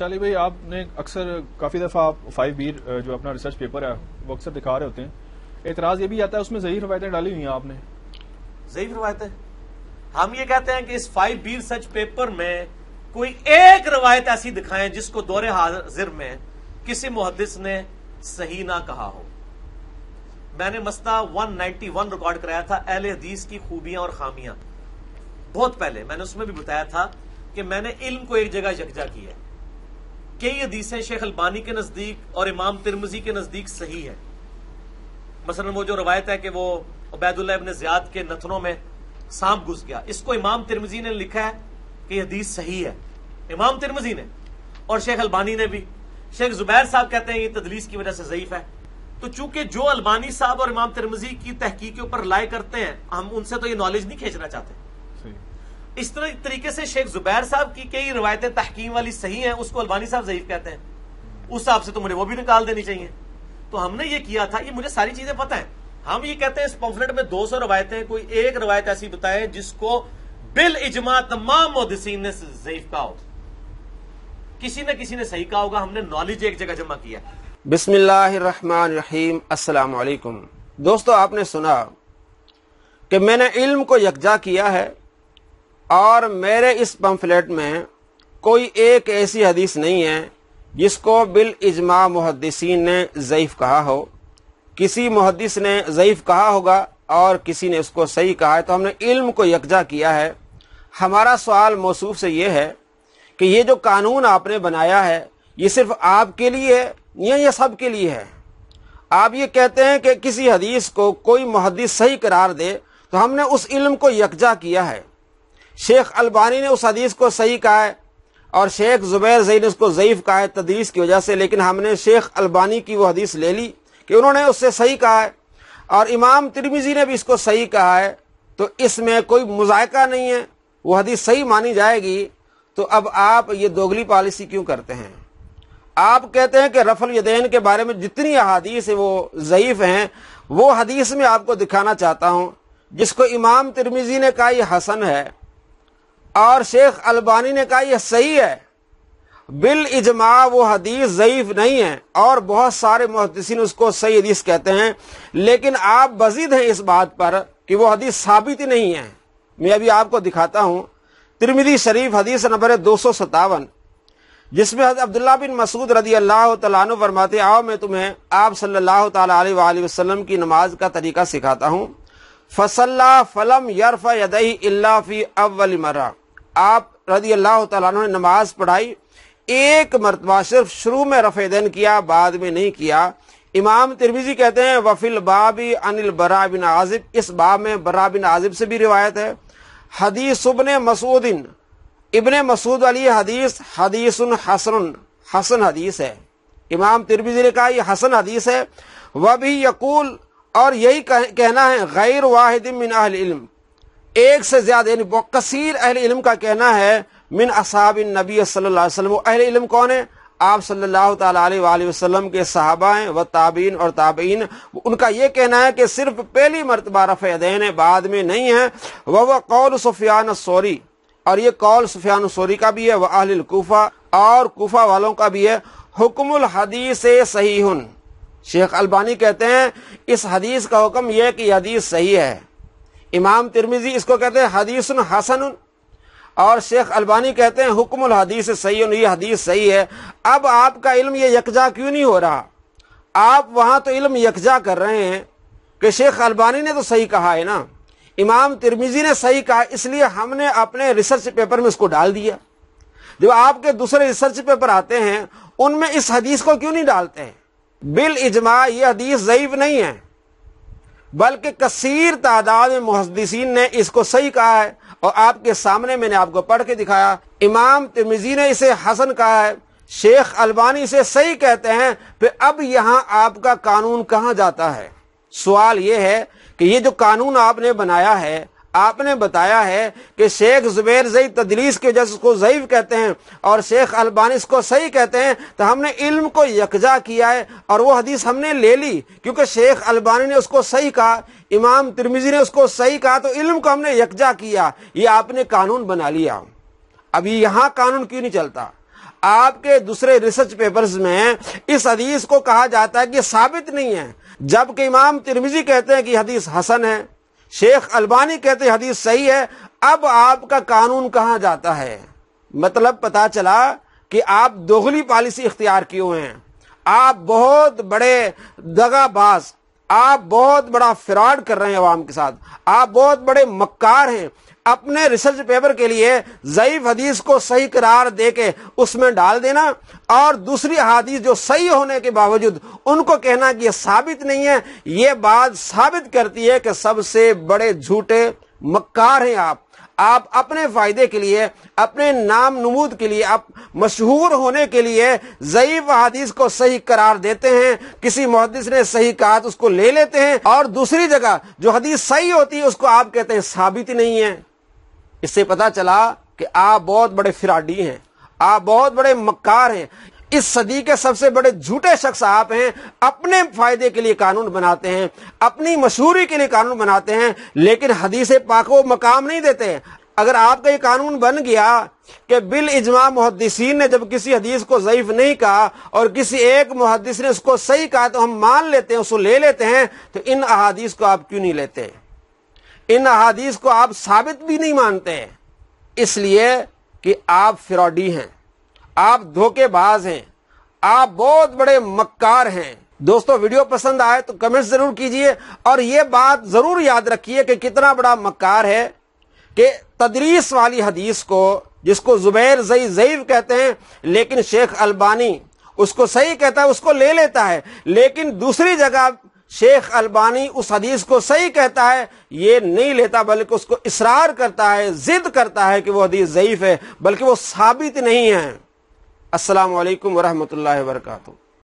चलिए भाई आपने अक्सर काफ़ी दफ़ा आप फाइव बीर जो अपना रिसर्च पेपर है वो अक्सर दिखा रहे होते हैं एतराज़ ये भी आता है उसमें जही रवायतें डाली हुई हैं आपने जही रवायतें हम ये कहते हैं कि इस फाइव बी रिसर्च पेपर में कोई एक रवायत ऐसी दिखाएं जिसको दौरे हाजिर में किसी मुहदिस ने सही ना कहा हो मैंने मसला 191 रिकॉर्ड कराया था एल हदीस की खूबियां और खामियां बहुत पहले मैंने उसमें भी बताया था कि मैंने इल्म को एक जगह यकजा किया है कई ये हदीसें शेख अलबानी के नज़दीक और इमाम तिरमजी के नज़दीक सही है मसलन वो जो रवायत है कि वो उबैदुल्ला इबन ज़ियाद के नथनों में सांप घुस गया इसको इमाम तिरमजी ने लिखा है कि यह हदीस सही है इमाम तिरमजी ने और शेख अलबानी ने भी शेख जुबैर साहब कहते हैं ये तदलीस की वजह से ज़यीफ़ है तो चूंकि जो अलबानी साहब और इमाम तिरमजी की तहकीक के ऊपर लाए करते हैं हम उनसे तो ये नॉलेज नहीं खींचना चाहते इस तरीके से शेख जुबैर साहब की कई रिवायतें तहकीम वाली सही हैं उसको अलवानी साहब जयीफ कहते हैं उस हिसाब से तो मुझे वो भी निकाल देनी चाहिए तो हमने ये किया था ये मुझे सारी चीजें पता है हम ये कहते हैं इस पॉम्फलेट में 200 रवायतें कोई एक रवायत ऐसी बताएं जिसको बिल इजमा तमाम ने जयीफ कहा हो किसी ने किसी ने सही कहा होगा हमने नॉलेज एक जगह जमा किया बिस्मिल्लाहिर्रहमानिर्रहीम अस्सलाम दोस्तों आपने सुना कि मैंने इल्म को यकजा किया है और मेरे इस पम्फलेट में कोई एक ऐसी हदीस नहीं है जिसको बिल इजमा मुहदसिन ने ज़यीफ़ कहा हो किसी मुहदस ने ज़यीफ़ कहा होगा और किसी ने उसको सही कहा है तो हमने इल्म को यकजा किया है हमारा सवाल मौसू से ये है कि ये जो कानून आपने बनाया है ये सिर्फ आपके लिए है या ये सब के लिए है आप ये कहते हैं कि किसी हदीस को कोई मुहदस सही करार दे तो हमने उस इल्म को यकजा किया है शेख अल्बानी ने उस हदीस को सही कहा है और शेख जुबैर जई ने उसको ज़यीफ़ कहा है तदीस की वजह से लेकिन हमने शेख अल्बानी की वो हदीस ले ली कि उन्होंने उससे सही कहा है और इमाम तिरमिजी ने भी इसको सही कहा है तो इसमें कोई मुजायका नहीं है वो हदीस सही मानी जाएगी तो अब आप ये दोगली पॉलिसी क्यों करते हैं आप कहते हैं कि रफल यदैन के बारे में जितनी अदीस है वो ज़यीफ़ हैं वो हदीस में आपको दिखाना चाहता हूँ जिसको इमाम तिरमिजी ने कहा यह हसन है और शेख अल्बानी ने कहा यह सही है बिल इजमा वो हदीस ज़यीफ़ नहीं है और बहुत सारे मुहदसिन उसको सही हदीस कहते हैं लेकिन आप बजीद हैं इस बात पर कि वो हदीस साबित ही नहीं है मैं अभी आपको दिखाता हूँ त्रिमिदी शरीफ हदीस नंबर है दो सौ सतावन जिसमें अब्दुल्ला बिन मसूद रदी अल्लाह तु फरमाते आओ मैं तुम्हें आप सल्लल्लाहु तसलम की नमाज का तरीका सिखाता हूँ फसल्ला फलम यरफ़ यदही अल्ला फ़ी अव्वल मरा आप रदी अल्लाह तला नमाज पढ़ाई एक मरतबा सिर्फ शुरू में रफेदन किया बाद में नहीं किया इमाम तिरमिजी कहते हैं वफिल बाबी अनिल बरा बिन आजिब इस बाब में बरा बिन आजिब से भी रिवायत है हदीस इबन मसूदिन इबन मसूद वाली हदीस हदीस हसन हसन हदीस है इमाम तिरविजी ने कहा यह हसन हदीस है वह भी यकूल और यही कहना है गैर वाहिद मिन एक से ज्यादा यानी कसीर अहल इलम का कहना है मिन असाब नबी सल्लल्लाहु वसल्लम अहल कौन है आप सल्लल्लाहु अलैहि वसल्लम के सहाबाएं व ताबीन और ताबीन उनका यह कहना है कि सिर्फ पहली मरतबा रफेदेन बाद में नहीं है वह वह कौल सुफियान सोरी और ये कौल सुफियान सोरी का भी है वह अहल और कोफ़ा वालों का भी है हुक्मुल हदीस सही शेख अलबानी कहते हैं इस हदीस का हुक्म यह कि हदीस सही है इमाम तिरमिजी इसको कहते हैं हदीसन हसन और शेख अलबानी कहते हैं हुक्मुल हदीस सही ये हदीस सही है अब आपका इल्म ये यकजा क्यों नहीं हो रहा आप वहां तो इल्म यकजा कर रहे हैं कि शेख अलबानी ने तो सही कहा है ना इमाम तिरमिजी ने सही कहा इसलिए हमने अपने रिसर्च पेपर में इसको डाल दिया जो आपके दूसरे रिसर्च पेपर आते हैं उनमें इस हदीस को क्यों नहीं डालते हैं बिल इजमा यह हदीस ज़यीफ नहीं है बल्कि कसीर तादाद में मुहदसिन ने इसको सही कहा है और आपके सामने मैंने आपको पढ़ के दिखाया इमाम तिमिजी ने इसे हसन कहा है शेख अलबानी से सही कहते हैं फिर अब यहाँ आपका कानून कहा जाता है सवाल यह है कि ये जो कानून आपने बनाया है आपने बताया है कि शेख जुबैर जई तदलीस की वजह से उसको ज़यीफ़ कहते हैं और शेख अलबानी इसको सही कहते हैं तो हमने इल्म को यकजा किया है और वो हदीस हमने ले ली क्योंकि शेख अलबानी ने उसको सही कहा इमाम तिरमिजी ने उसको सही कहा तो इल्म को हमने यकजा किया ये आपने कानून बना लिया अभी यहाँ कानून क्यों नहीं चलता आपके दूसरे रिसर्च पेपर्स में इस हदीस को कहा जाता है कि साबित नहीं है जबकि इमाम तिरमिजी कहते हैं कि हदीस हसन है शेख अल्बानी कहते हदीस सही है अब आपका कानून कहां जाता है मतलब पता चला कि आप दोगली पॉलिसी इख्तियार किए हुए हैं आप बहुत बड़े दगाबाज आप बहुत बड़ा फ्रॉड कर रहे हैं अवाम के साथ आप बहुत बड़े मक्कार हैं अपने रिसर्च पेपर के लिए जईफ हदीस को सही करार दे के उसमें डाल देना और दूसरी हदीस जो सही होने के बावजूद उनको कहना कि यह साबित नहीं है ये बात साबित करती है कि सबसे बड़े झूठे मक्कार हैं आप आप अपने फायदे के लिए अपने नाम नमूद के लिए आप मशहूर होने के लिए जयीब हदीस को सही करार देते हैं किसी मुहदस ने सही कहा तो उसको ले लेते हैं और दूसरी जगह जो हदीस सही होती है उसको आप कहते हैं साबित नहीं है इससे पता चला कि आप बहुत बड़े फिराडी हैं आप बहुत बड़े मक्कार हैं इस सदी के सबसे बड़े झूठे शख्स आप हैं अपने फायदे के लिए कानून बनाते हैं अपनी मशहूरी के लिए कानून बनाते हैं लेकिन हदीस पाक को मकाम नहीं देते अगर आपका ये कानून बन गया कि बिल इजमा मुहदसिन ने जब किसी हदीस को ज़यीफ नहीं कहा और किसी एक मुहदस ने उसको सही कहा तो हम मान लेते हैं उसको ले लेते हैं तो इन अहादीस को आप क्यों नहीं लेते इन अहादीस को आप साबित भी नहीं मानते इसलिए कि आप फ्रॉडी हैं आप धोखेबाज हैं आप बहुत बड़े मक्कार हैं दोस्तों वीडियो पसंद आए तो कमेंट जरूर कीजिए और ये बात जरूर याद रखिए कि कितना बड़ा मक्कार है कि तदरीस वाली हदीस को जिसको जुबैर जई जईव कहते हैं लेकिन शेख अल्बानी उसको सही कहता है उसको ले लेता है लेकिन दूसरी जगह शेख अल्बानी उस हदीस को सही कहता है ये नहीं लेता बल्कि उसको इसरार करता है जिद करता है कि वो हदीस ज़यीफ़ है बल्कि वो साबित नहीं है असलकम वरहमल वर्का